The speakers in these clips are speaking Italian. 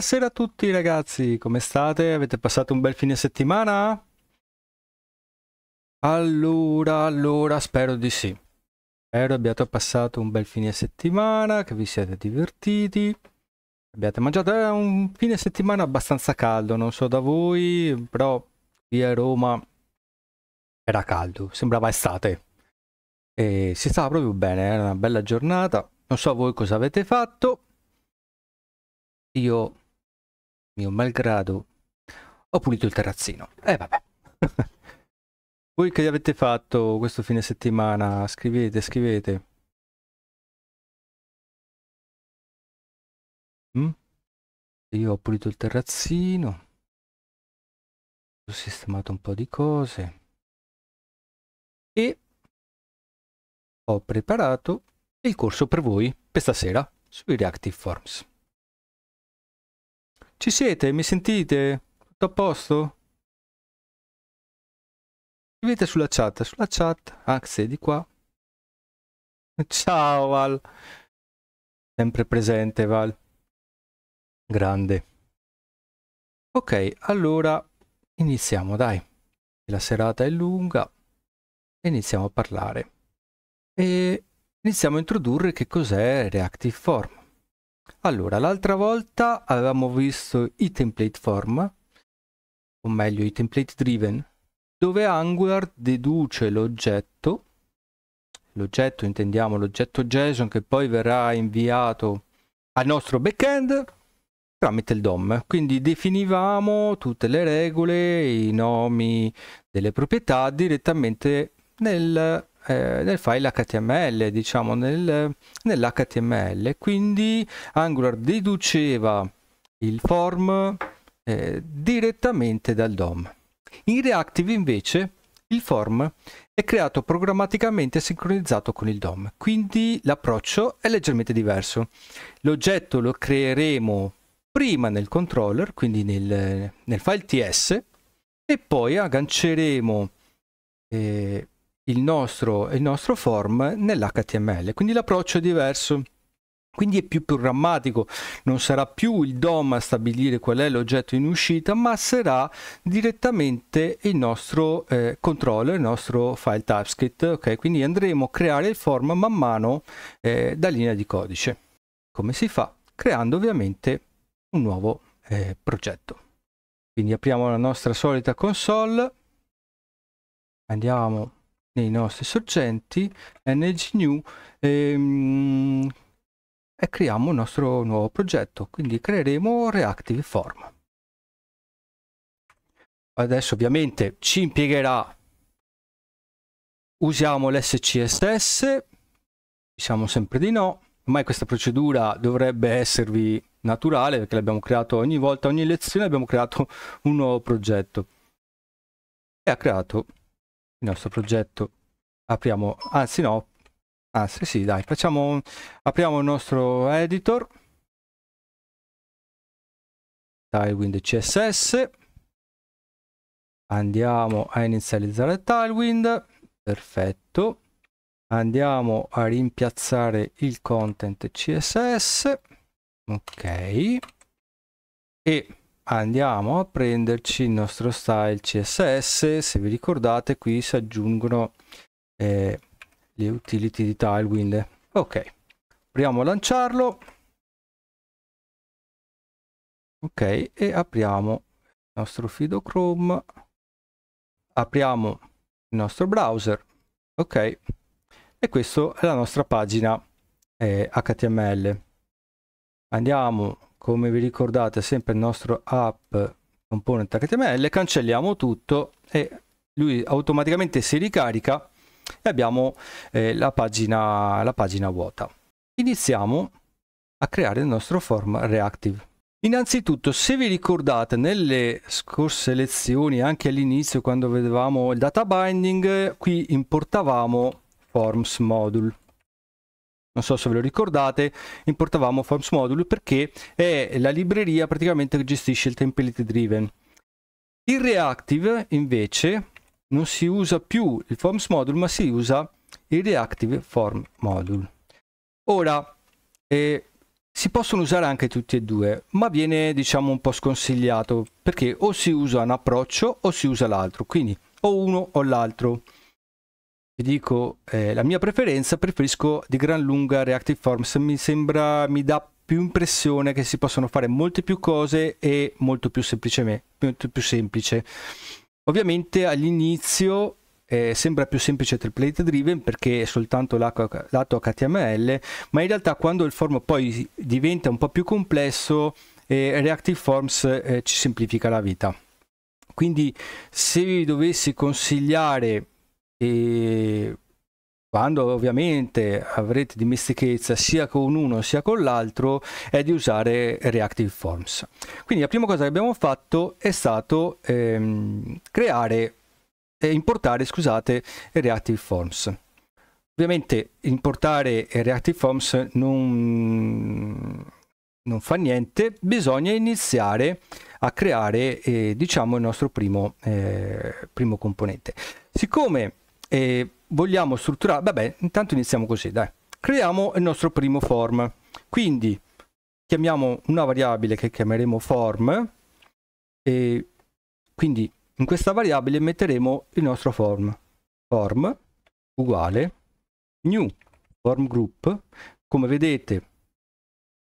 Buonasera a tutti ragazzi, come state? Avete passato un bel fine settimana? Allora, allora, spero di sì. Spero abbiate passato un bel fine settimana, che vi siete divertiti, abbiate mangiato. Era eh, un fine settimana abbastanza caldo, non so da voi, però qui a Roma era caldo, sembrava estate. E si stava proprio bene, era una bella giornata. Non so voi cosa avete fatto. Io mio malgrado, ho pulito il terrazzino. E eh, vabbè. Voi che avete fatto questo fine settimana? Scrivete, scrivete. Mm? Io ho pulito il terrazzino. Ho sistemato un po' di cose. E ho preparato il corso per voi per stasera sui Reactive Forms. Ci siete? Mi sentite? Tutto a posto? Scrivete sulla chat, sulla chat. Axe, ah, di qua. Ciao Val. Sempre presente Val. Grande. Ok, allora iniziamo, dai. La serata è lunga. Iniziamo a parlare. E iniziamo a introdurre che cos'è Reactive Form. Allora, l'altra volta avevamo visto i template form, o meglio i template driven, dove Angular deduce l'oggetto, l'oggetto intendiamo l'oggetto JSON che poi verrà inviato al nostro backend tramite il DOM. Quindi definivamo tutte le regole, i nomi delle proprietà direttamente nel nel eh, file HTML, diciamo nel, nell'HTML. Quindi Angular deduceva il form eh, direttamente dal DOM. In Reactive invece il form è creato programmaticamente sincronizzato con il DOM, quindi l'approccio è leggermente diverso. L'oggetto lo creeremo prima nel controller, quindi nel, nel file TS, e poi agganceremo eh, il nostro, il nostro form nell'HTML, quindi l'approccio è diverso. Quindi è più programmatico, non sarà più il DOM a stabilire qual è l'oggetto in uscita, ma sarà direttamente il nostro eh, controller, il nostro file TypeScript. Okay? Quindi andremo a creare il form man mano eh, da linea di codice. Come si fa? Creando ovviamente un nuovo eh, progetto. Quindi apriamo la nostra solita console, andiamo nei nostri sorgenti ngnew ehm, e creiamo il nostro nuovo progetto quindi creeremo reactive form adesso ovviamente ci impiegherà usiamo l'scss diciamo sempre di no ormai questa procedura dovrebbe esservi naturale perché l'abbiamo creato ogni volta ogni lezione abbiamo creato un nuovo progetto e ha creato il nostro progetto apriamo anzi ah, no anzi ah, sì dai facciamo apriamo il nostro editor Tilewind CSS andiamo a inizializzare Tilewind perfetto andiamo a rimpiazzare il content CSS ok e andiamo a prenderci il nostro style css se vi ricordate qui si aggiungono eh, le utility di Tailwind ok proviamo a lanciarlo ok e apriamo il nostro fido chrome apriamo il nostro browser ok e questa è la nostra pagina eh, html andiamo come vi ricordate sempre il nostro app component HTML, cancelliamo tutto e lui automaticamente si ricarica e abbiamo eh, la, pagina, la pagina vuota. Iniziamo a creare il nostro form reactive. Innanzitutto, se vi ricordate nelle scorse lezioni, anche all'inizio quando vedevamo il data binding, qui importavamo forms module non so se ve lo ricordate, importavamo Forms Module perché è la libreria praticamente che gestisce il template driven. In Reactive invece non si usa più il Forms Module ma si usa il Reactive Form Module. Ora, eh, si possono usare anche tutti e due, ma viene diciamo un po' sconsigliato perché o si usa un approccio o si usa l'altro, quindi o uno o l'altro vi dico eh, la mia preferenza, preferisco di gran lunga Reactive Forms, mi sembra, mi dà più impressione che si possono fare molte più cose e molto più, molto più semplice. Ovviamente all'inizio eh, sembra più semplice template driven perché è soltanto lato HTML, ma in realtà quando il form poi diventa un po' più complesso, eh, Reactive Forms eh, ci semplifica la vita. Quindi se vi dovessi consigliare e quando ovviamente avrete dimestichezza sia con uno sia con l'altro è di usare Reactive Forms. Quindi la prima cosa che abbiamo fatto è stato ehm, creare e importare, scusate, Reactive Forms. Ovviamente importare Reactive Forms non, non fa niente, bisogna iniziare a creare eh, diciamo il nostro primo, eh, primo componente. Siccome e vogliamo strutturare, vabbè, intanto iniziamo così, dai. Creiamo il nostro primo form. Quindi chiamiamo una variabile che chiameremo form e quindi in questa variabile metteremo il nostro form. Form uguale new form group. Come vedete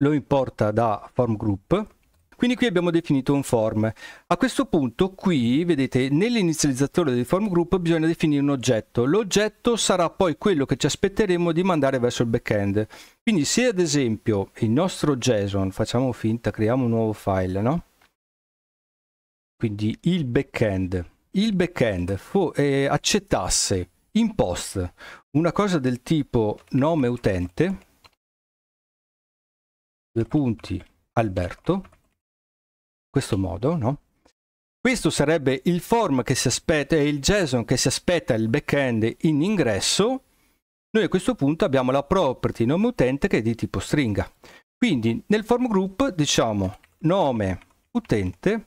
lo importa da form group quindi qui abbiamo definito un form. A questo punto qui, vedete, nell'inizializzatore del form group bisogna definire un oggetto. L'oggetto sarà poi quello che ci aspetteremo di mandare verso il backend. Quindi se ad esempio il nostro JSON, facciamo finta, creiamo un nuovo file, no? Quindi il backend. Il backend eh, accettasse in post una cosa del tipo nome utente, due punti, Alberto, questo modo, no? Questo sarebbe il form che si aspetta, il JSON che si aspetta il backend in ingresso. Noi a questo punto abbiamo la property nome utente che è di tipo stringa. Quindi nel form group diciamo nome utente,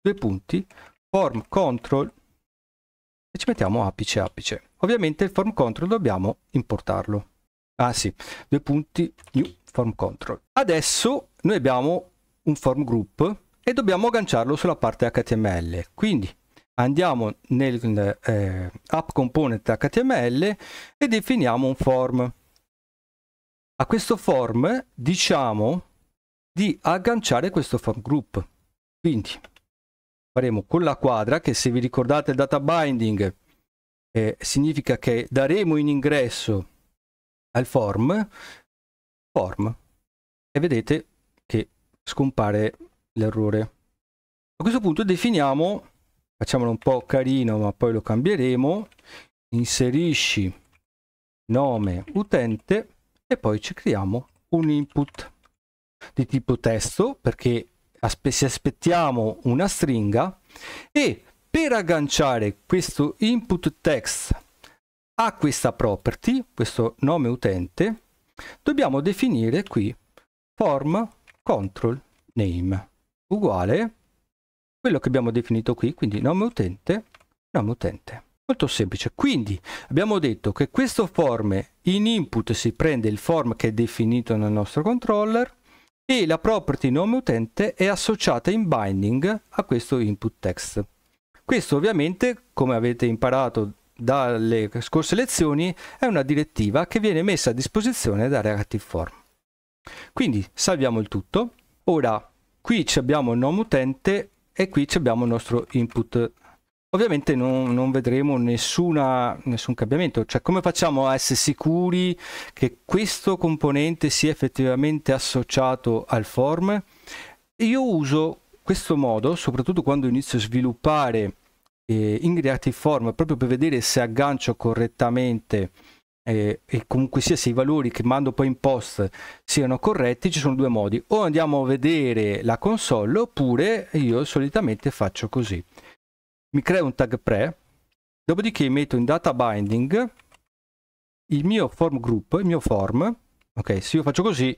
due punti, form control e ci mettiamo apice apice. Ovviamente il form control dobbiamo importarlo. Ah sì, due punti, new form control. Adesso noi abbiamo un form group e dobbiamo agganciarlo sulla parte HTML. Quindi andiamo nel eh, app component HTML e definiamo un form. A questo form diciamo di agganciare questo form group. Quindi faremo con la quadra che se vi ricordate il data binding eh, significa che daremo in ingresso al form form e vedete che scompare l'errore. A questo punto definiamo, facciamolo un po' carino ma poi lo cambieremo, inserisci nome utente e poi ci creiamo un input di tipo testo perché aspe se aspettiamo una stringa e per agganciare questo input text a questa property, questo nome utente, dobbiamo definire qui form control name uguale quello che abbiamo definito qui, quindi nome utente, nome utente. Molto semplice. Quindi abbiamo detto che questo form in input si prende il form che è definito nel nostro controller e la property nome utente è associata in binding a questo input text. Questo ovviamente, come avete imparato dalle scorse lezioni, è una direttiva che viene messa a disposizione da ReactiveForm. Quindi salviamo il tutto. Ora qui abbiamo il nome utente e qui abbiamo il nostro input ovviamente non, non vedremo nessuna, nessun cambiamento cioè come facciamo a essere sicuri che questo componente sia effettivamente associato al form io uso questo modo soprattutto quando inizio a sviluppare eh, in Reactive Form proprio per vedere se aggancio correttamente eh, e comunque sia se i valori che mando poi in post siano corretti, ci sono due modi. O andiamo a vedere la console oppure io solitamente faccio così. Mi creo un tag pre, dopodiché metto in data binding il mio form group, il mio form, ok se io faccio così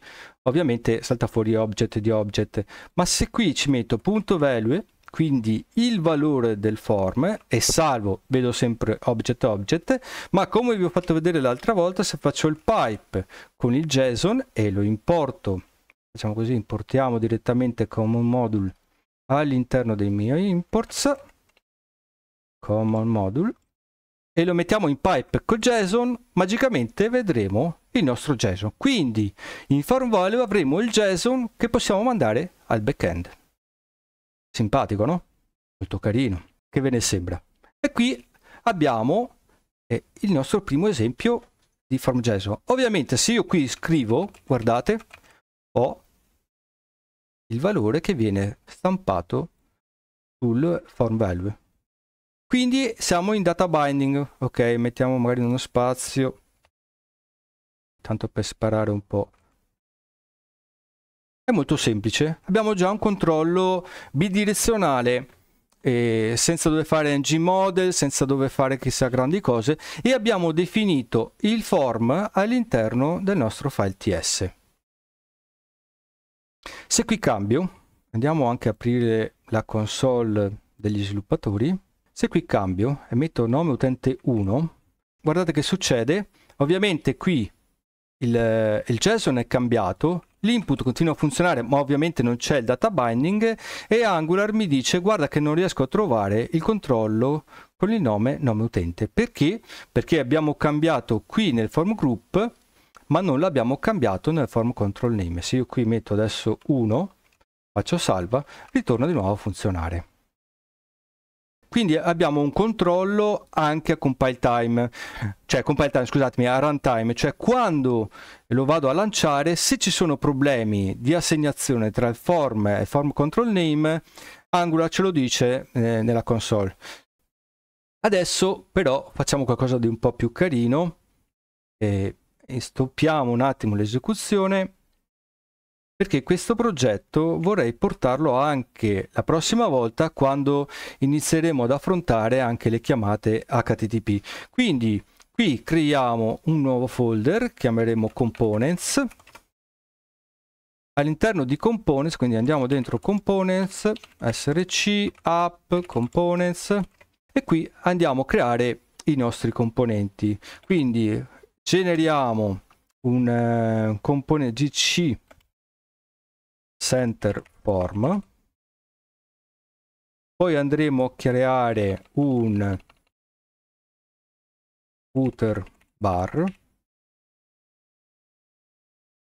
ovviamente salta fuori object di object ma se qui ci metto punto value quindi il valore del form è salvo, vedo sempre object object, ma come vi ho fatto vedere l'altra volta, se faccio il pipe con il JSON e lo importo, diciamo così, importiamo direttamente common module all'interno dei miei imports, common module, e lo mettiamo in pipe con JSON, magicamente vedremo il nostro JSON. Quindi in form value avremo il JSON che possiamo mandare al backend. Simpatico, no? Molto carino. Che ve ne sembra? E qui abbiamo eh, il nostro primo esempio di form Ovviamente se io qui scrivo, guardate, ho il valore che viene stampato sul form value. Quindi siamo in data binding, ok, mettiamo magari uno spazio, tanto per sparare un po'. È molto semplice. Abbiamo già un controllo bidirezionale eh, senza dover fare ng model, senza dover fare chissà grandi cose e abbiamo definito il form all'interno del nostro file ts. Se qui cambio, andiamo anche a aprire la console degli sviluppatori, se qui cambio e metto nome utente 1, guardate che succede, ovviamente qui il, eh, il JSON è cambiato, L'input continua a funzionare ma ovviamente non c'è il data binding e Angular mi dice guarda che non riesco a trovare il controllo con il nome nome utente. Perché? Perché abbiamo cambiato qui nel form group ma non l'abbiamo cambiato nel form control name. Se io qui metto adesso 1, faccio salva, ritorna di nuovo a funzionare. Quindi abbiamo un controllo anche a compile time, cioè compile time, scusatemi, a runtime, cioè quando lo vado a lanciare, se ci sono problemi di assegnazione tra il form e il form control name, Angular ce lo dice eh, nella console. Adesso però facciamo qualcosa di un po' più carino e stoppiamo un attimo l'esecuzione perché questo progetto vorrei portarlo anche la prossima volta quando inizieremo ad affrontare anche le chiamate HTTP. Quindi qui creiamo un nuovo folder, chiameremo components. All'interno di components, quindi andiamo dentro components, src, app, components e qui andiamo a creare i nostri componenti. Quindi generiamo un eh, componente gc center form poi andremo a creare un footer bar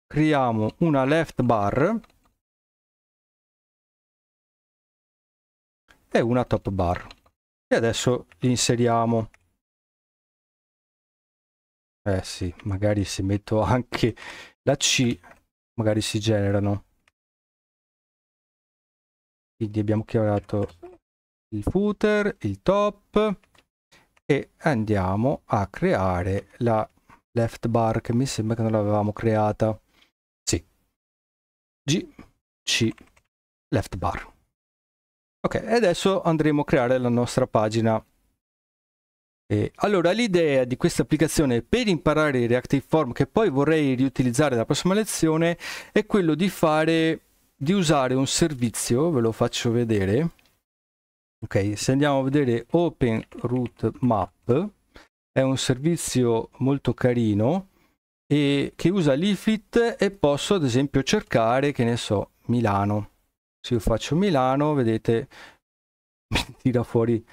creiamo una left bar e una top bar e adesso inseriamo eh sì magari se metto anche la c magari si generano quindi abbiamo chiamato il footer il top e andiamo a creare la left bar che mi sembra che non l'avevamo creata sì c left bar ok adesso andremo a creare la nostra pagina allora l'idea di questa applicazione per imparare Reactive Form che poi vorrei riutilizzare la prossima lezione è quello di fare di usare un servizio, ve lo faccio vedere. Ok, se andiamo a vedere Open Route Map, è un servizio molto carino e che usa l'IFIT e posso ad esempio cercare, che ne so, Milano. Se io faccio Milano, vedete, mi tira fuori,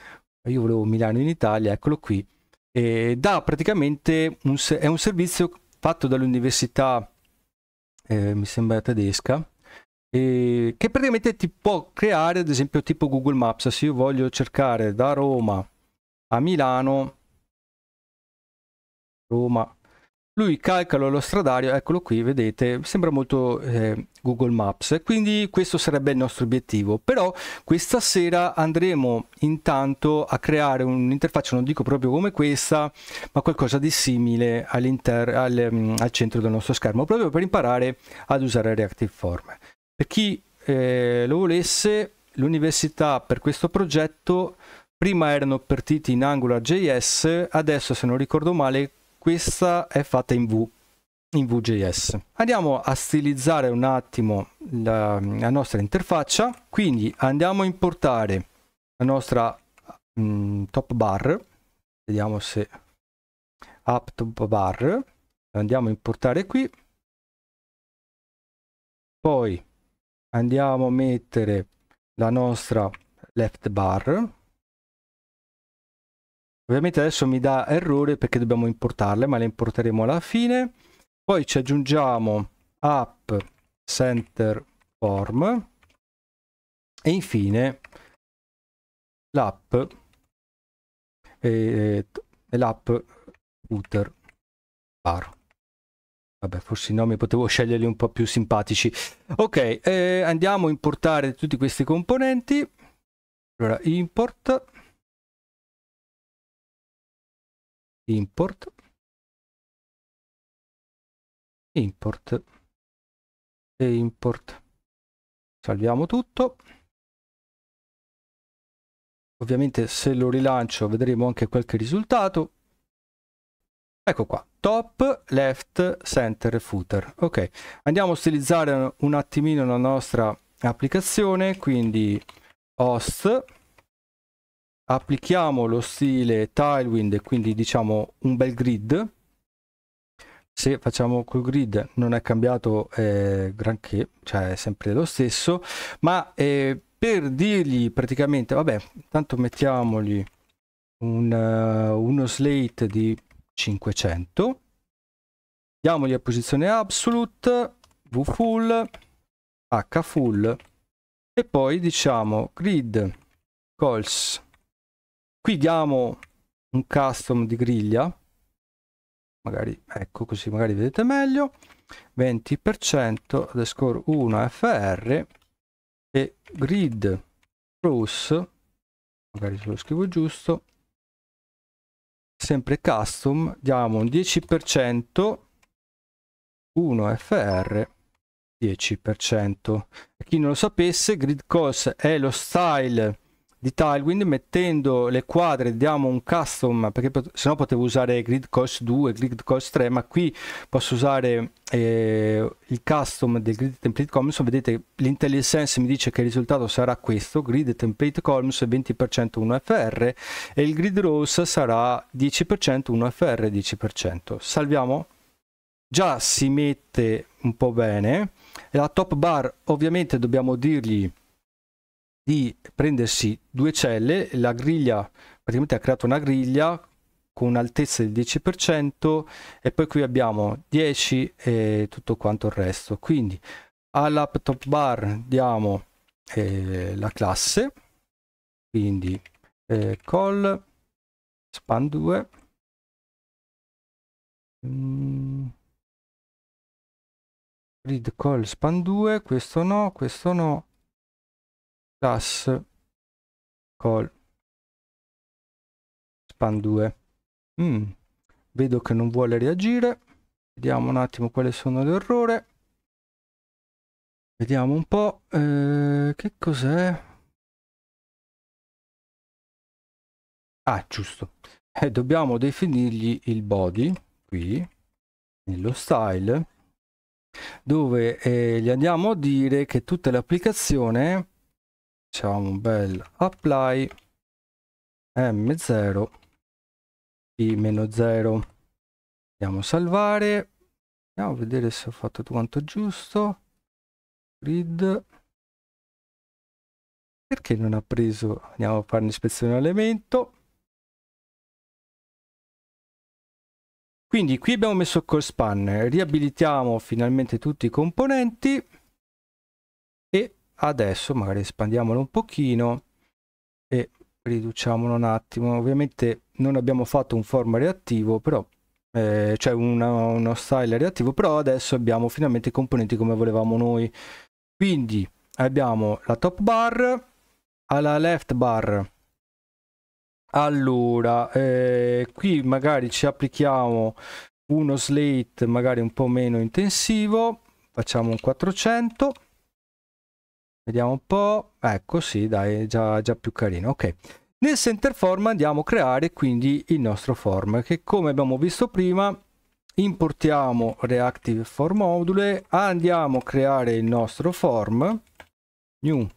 io volevo Milano in Italia, eccolo qui. E da praticamente, un, è un servizio fatto dall'università, eh, mi sembra tedesca, e che praticamente ti può creare ad esempio tipo Google Maps se io voglio cercare da Roma a Milano Roma lui calcola lo stradario eccolo qui vedete sembra molto eh, Google Maps quindi questo sarebbe il nostro obiettivo però questa sera andremo intanto a creare un'interfaccia non dico proprio come questa ma qualcosa di simile al, al, mm, al centro del nostro schermo proprio per imparare ad usare Reactive Form per chi eh, lo volesse, l'università per questo progetto prima erano partiti in AngularJS, adesso se non ricordo male questa è fatta in V in Vue.js Andiamo a stilizzare un attimo la, la nostra interfaccia, quindi andiamo a importare la nostra mh, mm, top bar, vediamo se app top bar, andiamo a importare qui, poi andiamo a mettere la nostra left bar ovviamente adesso mi dà errore perché dobbiamo importarle ma le importeremo alla fine poi ci aggiungiamo app center form e infine l'app e eh, eh, l'app footer bar Vabbè, forse i nomi potevo sceglierli un po' più simpatici. Ok, eh, andiamo a importare tutti questi componenti. Allora, import. Import. Import. E import. Salviamo tutto. Ovviamente se lo rilancio vedremo anche qualche risultato. Ecco qua, top, left, center, footer. Ok, andiamo a stilizzare un attimino la nostra applicazione, quindi host, applichiamo lo stile Tilewind, quindi diciamo un bel grid. Se facciamo col grid non è cambiato eh, granché, cioè è sempre lo stesso, ma eh, per dirgli praticamente, vabbè, intanto mettiamogli un, uh, uno slate di 500 diamogli a posizione absolute v full h full e poi diciamo grid calls qui diamo un custom di griglia magari ecco così magari vedete meglio 20% underscore 1 fr e grid plus magari se lo scrivo giusto sempre custom diamo un 10% 1 fr 10% per chi non lo sapesse grid course è lo style di Tailwind mettendo le quadre diamo un custom perché pot- no potevo usare grid cost 2 grid cost 3 ma qui posso usare eh, il custom del grid template columns vedete l'intellisense mi dice che il risultato sarà questo grid template columns 20% 1 fr e il grid rows sarà 10% 1 fr 10% salviamo già si mette un po' bene la top bar ovviamente dobbiamo dirgli di prendersi due celle, la griglia praticamente ha creato una griglia con un'altezza del 10% e poi qui abbiamo 10 e tutto quanto il resto. Quindi alla top bar diamo eh, la classe, quindi eh, call span 2 mm. Read call span 2 questo no questo no class call span 2 mm. vedo che non vuole reagire vediamo un attimo quali sono l'errore vediamo un po eh, che cos'è ah giusto eh, dobbiamo definirgli il body qui nello style dove eh, gli andiamo a dire che tutta l'applicazione facciamo un bel apply m0 p-0 andiamo a salvare andiamo a vedere se ho fatto tutto quanto giusto grid perché non ha preso andiamo a fare un'ispezione elemento quindi qui abbiamo messo col span riabilitiamo finalmente tutti i componenti adesso magari espandiamolo un pochino e riduciamolo un attimo ovviamente non abbiamo fatto un form reattivo però eh, cioè una, uno style reattivo però adesso abbiamo finalmente i componenti come volevamo noi quindi abbiamo la top bar alla left bar allora eh, qui magari ci applichiamo uno slate magari un po' meno intensivo facciamo un 400 Vediamo un po'. Ecco, sì, dai, già, già più carino. Ok. Nel center form andiamo a creare quindi il nostro form che come abbiamo visto prima importiamo reactive form module, andiamo a creare il nostro form new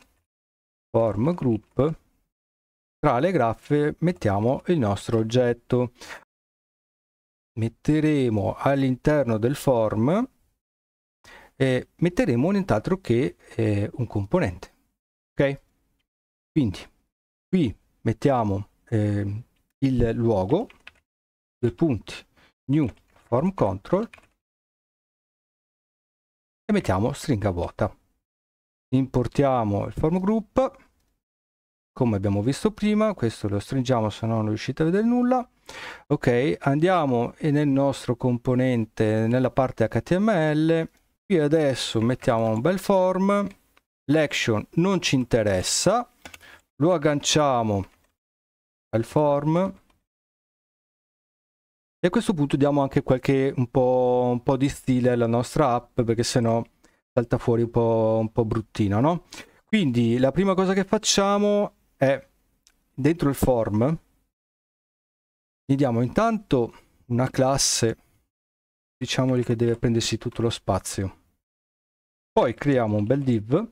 form group tra le graffe mettiamo il nostro oggetto metteremo all'interno del form eh, metteremo nient'altro che eh, un componente. Ok? Quindi qui mettiamo eh, il luogo, due punti, new form control e mettiamo stringa vuota. Importiamo il form group come abbiamo visto prima, questo lo stringiamo se no non riuscite a vedere nulla. Ok, andiamo eh, nel nostro componente, nella parte HTML qui adesso mettiamo un bel form l'action non ci interessa lo agganciamo al form e a questo punto diamo anche qualche un po', un po di stile alla nostra app perché sennò salta fuori un po', un po' bruttino no? quindi la prima cosa che facciamo è dentro il form gli diamo intanto una classe diciamogli che deve prendersi tutto lo spazio poi creiamo un bel div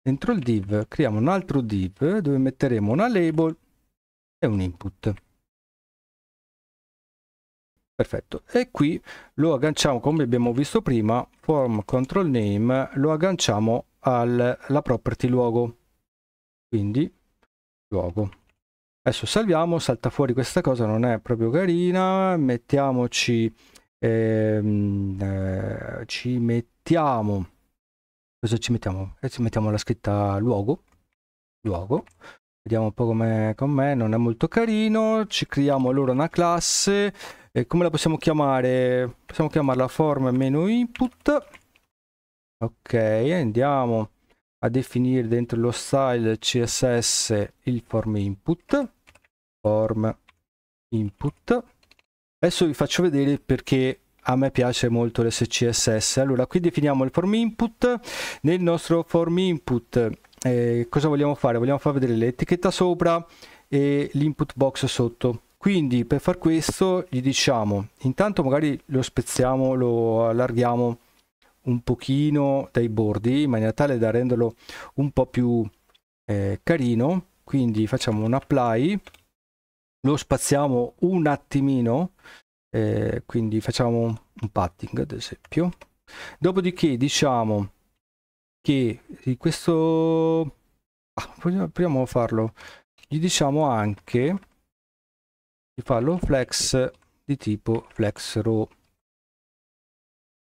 dentro il div creiamo un altro div dove metteremo una label e un input perfetto e qui lo agganciamo come abbiamo visto prima form control name lo agganciamo alla property luogo quindi luogo adesso salviamo salta fuori questa cosa non è proprio carina mettiamoci ehm, eh, ci mettiamo cosa ci mettiamo? Eh, ci mettiamo la scritta luogo luogo vediamo un po' come com'è non è molto carino ci creiamo allora una classe eh, come la possiamo chiamare? possiamo chiamarla form-input meno ok andiamo a definire dentro lo style css il form input form input Adesso vi faccio vedere perché a me piace molto l'SCSS. Allora, qui definiamo il form input. Nel nostro form input eh, cosa vogliamo fare? Vogliamo far vedere l'etichetta sopra e l'input box sotto. Quindi per far questo gli diciamo, intanto magari lo spezziamo, lo allarghiamo un pochino dai bordi in maniera tale da renderlo un po' più eh, carino. Quindi facciamo un apply lo spaziamo un attimino, eh, quindi facciamo un patting ad esempio. Dopodiché diciamo che di questo... Ah, proviamo a farlo. Gli diciamo anche di farlo un flex di tipo flex row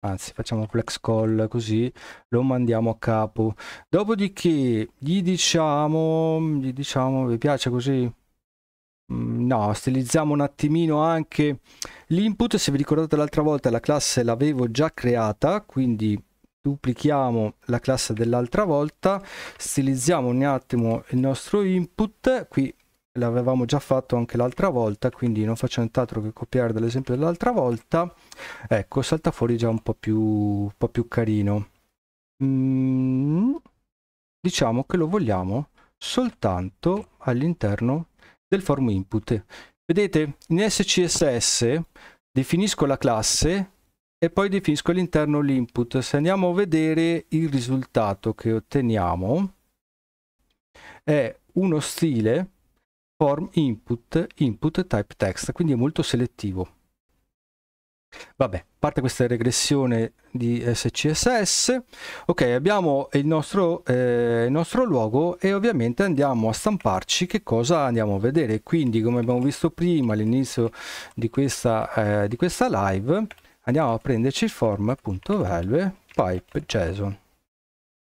anzi facciamo flex call così lo mandiamo a capo dopodiché gli diciamo gli diciamo vi piace così Mm, no, stilizziamo un attimino anche l'input, se vi ricordate l'altra volta la classe l'avevo già creata, quindi duplichiamo la classe dell'altra volta, stilizziamo un attimo il nostro input, qui l'avevamo già fatto anche l'altra volta, quindi non faccio nient'altro che copiare dall'esempio dell'altra volta, ecco salta fuori già un po' più, un po più carino. Mm, diciamo che lo vogliamo soltanto all'interno del form input. Vedete, in SCSS definisco la classe e poi definisco all'interno l'input. Se andiamo a vedere il risultato che otteniamo è uno stile form input input type text, quindi è molto selettivo. Vabbè, parte questa regressione di SCSS. Ok, abbiamo il nostro, eh, il nostro luogo e ovviamente andiamo a stamparci che cosa andiamo a vedere. Quindi, come abbiamo visto prima all'inizio di, questa, eh, di questa live, andiamo a prenderci il form.value pipe JSON.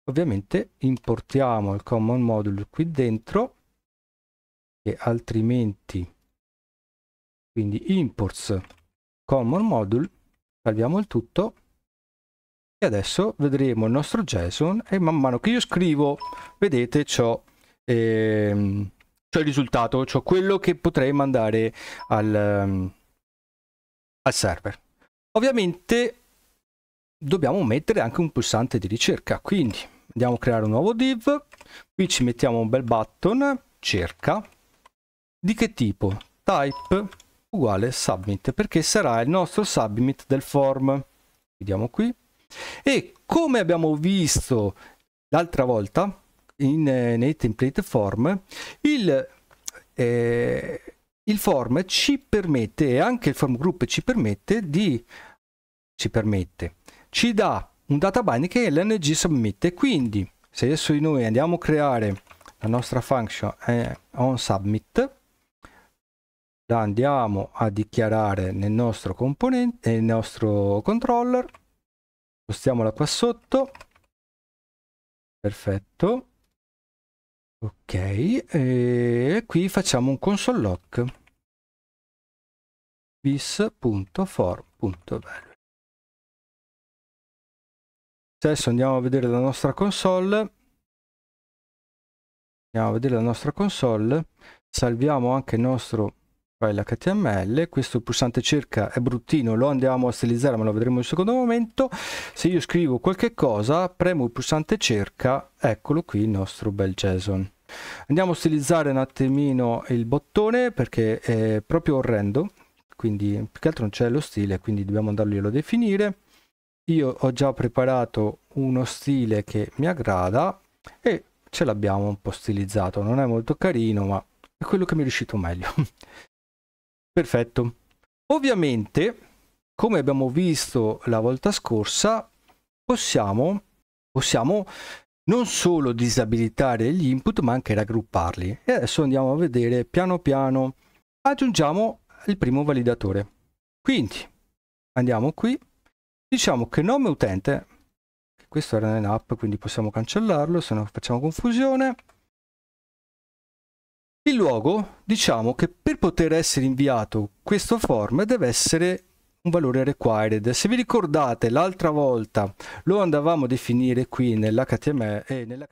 Ovviamente importiamo il common module qui dentro e altrimenti quindi imports common module, salviamo il tutto e adesso vedremo il nostro JSON e man mano che io scrivo, vedete, ciò ehm, il risultato, cioè quello che potrei mandare al, ehm, al server. Ovviamente dobbiamo mettere anche un pulsante di ricerca, quindi andiamo a creare un nuovo div, qui ci mettiamo un bel button, cerca, di che tipo? Type uguale submit perché sarà il nostro submit del form vediamo qui e come abbiamo visto l'altra volta in, eh, nei template form il, eh, il form ci permette e anche il form group ci permette di ci permette ci dà un data binding che l'ng submette quindi se adesso noi andiamo a creare la nostra function eh, on submit la andiamo a dichiarare nel nostro componente nel nostro controller spostiamola qua sotto perfetto ok e qui facciamo un console log bis.for.value adesso andiamo a vedere la nostra console andiamo a vedere la nostra console salviamo anche il nostro file html questo pulsante cerca è bruttino lo andiamo a stilizzare ma lo vedremo in un secondo momento se io scrivo qualche cosa premo il pulsante cerca eccolo qui il nostro bel json andiamo a stilizzare un attimino il bottone perché è proprio orrendo quindi più che altro non c'è lo stile quindi dobbiamo andarglielo a definire io ho già preparato uno stile che mi aggrada e ce l'abbiamo un po' stilizzato non è molto carino ma è quello che mi è riuscito meglio Perfetto. Ovviamente, come abbiamo visto la volta scorsa, possiamo, possiamo non solo disabilitare gli input, ma anche raggrupparli. E adesso andiamo a vedere piano piano. Aggiungiamo il primo validatore. Quindi, andiamo qui. Diciamo che nome utente, questo era in app, quindi possiamo cancellarlo, se no facciamo confusione. Il luogo, diciamo che per poter essere inviato questo form deve essere un valore required. Se vi ricordate l'altra volta lo andavamo a definire qui nell'HTML eh, nell